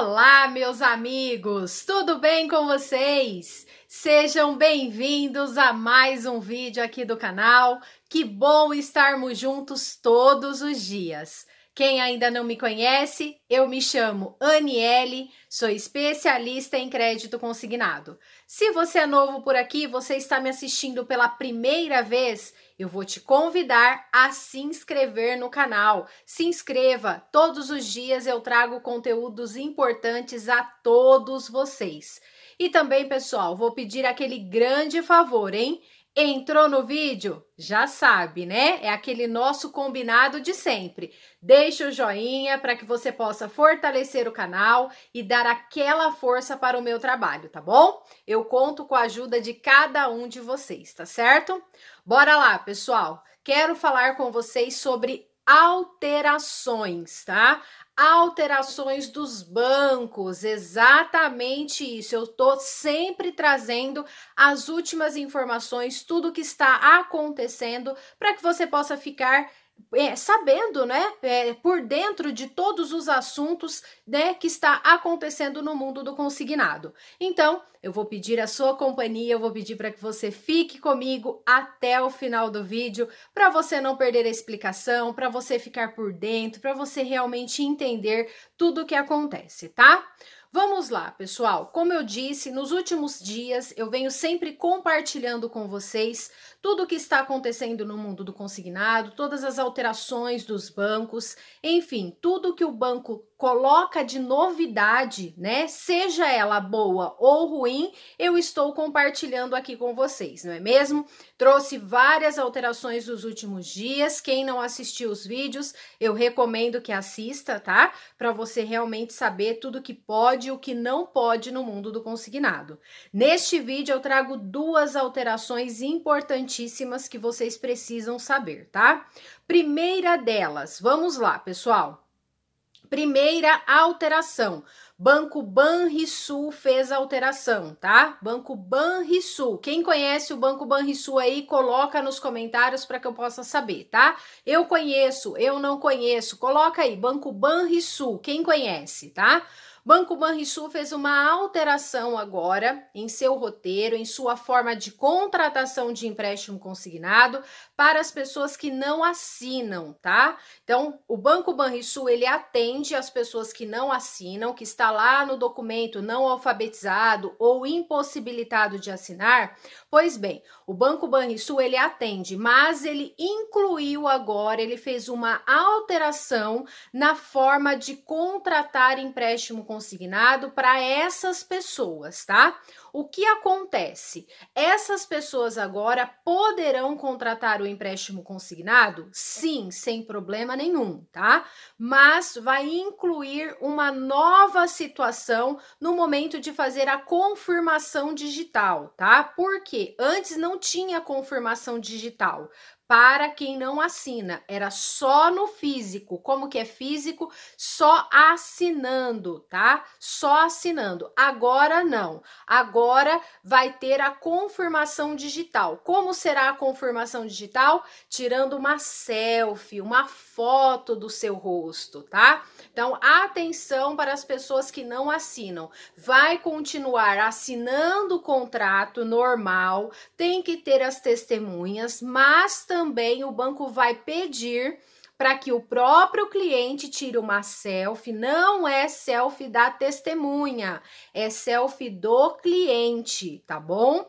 Olá, meus amigos! Tudo bem com vocês? Sejam bem-vindos a mais um vídeo aqui do canal. Que bom estarmos juntos todos os dias. Quem ainda não me conhece, eu me chamo Aniele, sou especialista em crédito consignado. Se você é novo por aqui, você está me assistindo pela primeira vez, eu vou te convidar a se inscrever no canal. Se inscreva, todos os dias eu trago conteúdos importantes a todos vocês. E também, pessoal, vou pedir aquele grande favor, hein? Entrou no vídeo? Já sabe, né? É aquele nosso combinado de sempre. Deixa o joinha para que você possa fortalecer o canal e dar aquela força para o meu trabalho, tá bom? Eu conto com a ajuda de cada um de vocês, tá certo? Bora lá, pessoal. Quero falar com vocês sobre alterações, tá? Alterações dos bancos, exatamente isso. Eu tô sempre trazendo as últimas informações, tudo que está acontecendo, para que você possa ficar é, sabendo, né, é, por dentro de todos os assuntos, né, que está acontecendo no mundo do consignado. Então, eu vou pedir a sua companhia, eu vou pedir para que você fique comigo até o final do vídeo, para você não perder a explicação, para você ficar por dentro, para você realmente entender tudo o que acontece, tá? Vamos lá, pessoal. Como eu disse, nos últimos dias eu venho sempre compartilhando com vocês tudo o que está acontecendo no mundo do consignado, todas as alterações dos bancos, enfim, tudo que o banco coloca de novidade, né? Seja ela boa ou ruim, eu estou compartilhando aqui com vocês, não é mesmo? Trouxe várias alterações nos últimos dias. Quem não assistiu os vídeos, eu recomendo que assista, tá? Para você realmente saber tudo que pode e o que não pode no mundo do consignado. Neste vídeo eu trago duas alterações importantíssimas que vocês precisam saber, tá? Primeira delas, vamos lá, pessoal. Primeira alteração. Banco Banrisul fez a alteração, tá? Banco Banrisul. Quem conhece o Banco Banrisul aí, coloca nos comentários para que eu possa saber, tá? Eu conheço, eu não conheço. Coloca aí, Banco Banrisul. Quem conhece, tá? Banco Banrisul fez uma alteração agora em seu roteiro, em sua forma de contratação de empréstimo consignado para as pessoas que não assinam, tá? Então, o Banco Banrisul ele atende as pessoas que não assinam, que está lá no documento não alfabetizado ou impossibilitado de assinar. Pois bem, o Banco Banrisul ele atende, mas ele incluiu agora, ele fez uma alteração na forma de contratar empréstimo consignado consignado para essas pessoas, tá? O que acontece? Essas pessoas agora poderão contratar o empréstimo consignado? Sim, sem problema nenhum, tá? Mas vai incluir uma nova situação no momento de fazer a confirmação digital, tá? Porque antes não tinha confirmação digital para quem não assina. Era só no físico. Como que é físico? Só assinando, tá? Só assinando. Agora não. Agora vai ter a confirmação digital. Como será a confirmação digital? Tirando uma selfie, uma foto do seu rosto, tá? Então, atenção para as pessoas que não assinam. Vai continuar assinando o contrato normal, tem que ter as testemunhas, mas também também o banco vai pedir para que o próprio cliente tire uma selfie. Não é selfie da testemunha, é selfie do cliente, tá bom?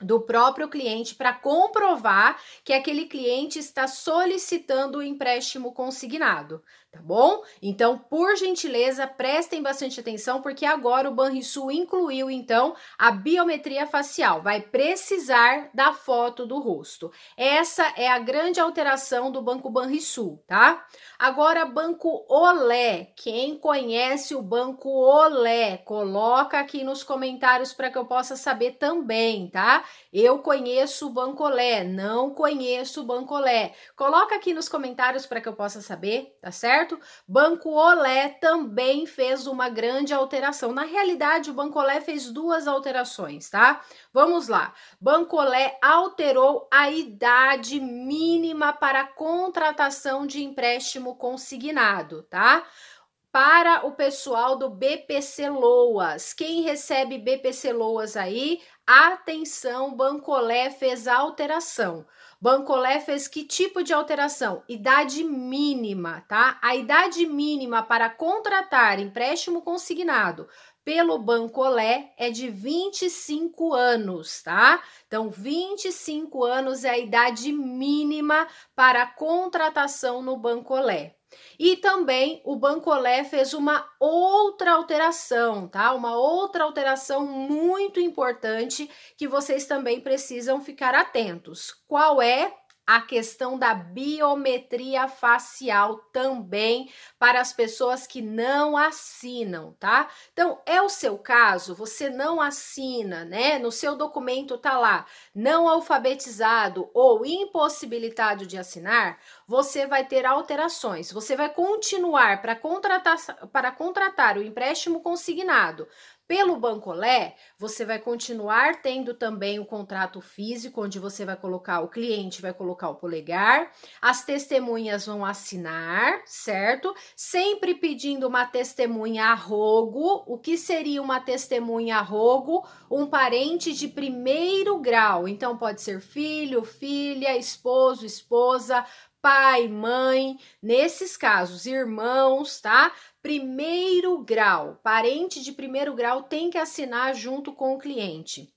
Do próprio cliente para comprovar que aquele cliente está solicitando o empréstimo consignado, tá bom? Então, por gentileza, prestem bastante atenção porque agora o Banrisul incluiu então a biometria facial. Vai precisar da foto do rosto. Essa é a grande alteração do Banco Banrisul, tá? Agora, Banco Olé. Quem conhece o Banco Olé, coloca aqui nos comentários para que eu possa saber também, tá? Eu conheço o Banco Olé, não conheço o Banco Olé. Coloca aqui nos comentários para que eu possa saber, tá certo? certo? Banco Olé também fez uma grande alteração. Na realidade, o Banco Olé fez duas alterações, tá? Vamos lá. Banco Olé alterou a idade mínima para contratação de empréstimo consignado, tá? para o pessoal do BPC Loas. Quem recebe BPC Loas aí, atenção, Bancolé fez alteração. Bancolé fez que tipo de alteração? Idade mínima, tá? A idade mínima para contratar empréstimo consignado pelo Bancolé é de 25 anos, tá? Então, 25 anos é a idade mínima para contratação no Bancolé. E também o Bancolé fez uma outra alteração, tá? Uma outra alteração muito importante que vocês também precisam ficar atentos. Qual é? a questão da biometria facial também para as pessoas que não assinam, tá? Então, é o seu caso, você não assina, né? No seu documento tá lá, não alfabetizado ou impossibilitado de assinar, você vai ter alterações. Você vai continuar para contratar para contratar o empréstimo consignado pelo Bancolé, você vai continuar tendo também o contrato físico, onde você vai colocar, o cliente vai colocar o polegar, as testemunhas vão assinar, certo? Sempre pedindo uma testemunha a rogo. O que seria uma testemunha a rogo? Um parente de primeiro grau. Então, pode ser filho, filha, esposo, esposa, pai, mãe, nesses casos, irmãos, tá? Primeiro grau, parente de primeiro grau tem que assinar junto com o cliente.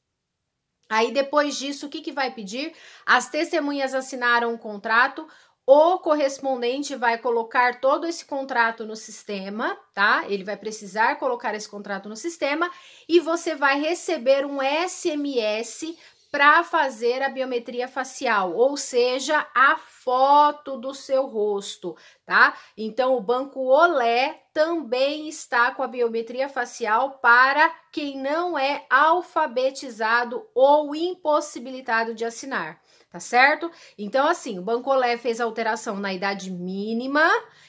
Aí depois disso, o que, que vai pedir? As testemunhas assinaram o um contrato, o correspondente vai colocar todo esse contrato no sistema, tá? Ele vai precisar colocar esse contrato no sistema e você vai receber um SMS para fazer a biometria facial, ou seja, a foto do seu rosto, tá? Então, o Banco Olé também está com a biometria facial para quem não é alfabetizado ou impossibilitado de assinar tá certo? Então, assim, o Bancolé fez alteração na idade mínima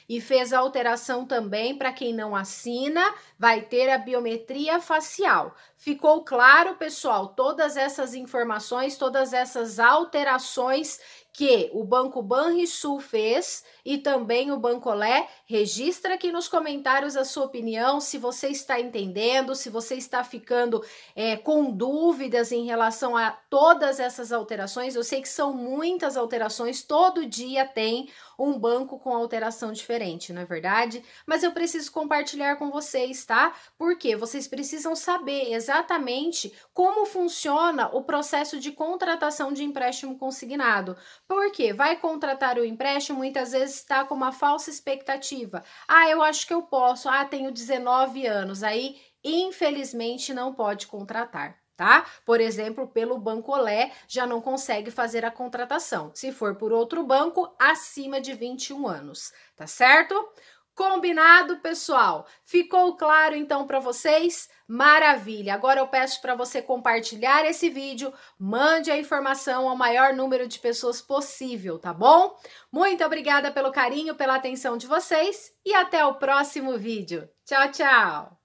e fez alteração também para quem não assina, vai ter a biometria facial. Ficou claro, pessoal, todas essas informações, todas essas alterações que o Banco Banrisul fez e também o Bancolé. Registra aqui nos comentários a sua opinião, se você está entendendo, se você está ficando é, com dúvidas em relação a todas essas alterações. Eu sei que são muitas alterações, todo dia tem um banco com alteração diferente, não é verdade? Mas eu preciso compartilhar com vocês, tá? Porque vocês precisam saber exatamente como funciona o processo de contratação de empréstimo consignado. Porque vai contratar o empréstimo, muitas vezes está com uma falsa expectativa. Ah, eu acho que eu posso. Ah, tenho 19 anos. Aí, infelizmente, não pode contratar. Tá? Por exemplo, pelo Banco Olé já não consegue fazer a contratação. Se for por outro banco, acima de 21 anos, tá certo? Combinado, pessoal? Ficou claro então para vocês? Maravilha! Agora eu peço para você compartilhar esse vídeo, mande a informação ao maior número de pessoas possível, tá bom? Muito obrigada pelo carinho, pela atenção de vocês e até o próximo vídeo. Tchau, tchau!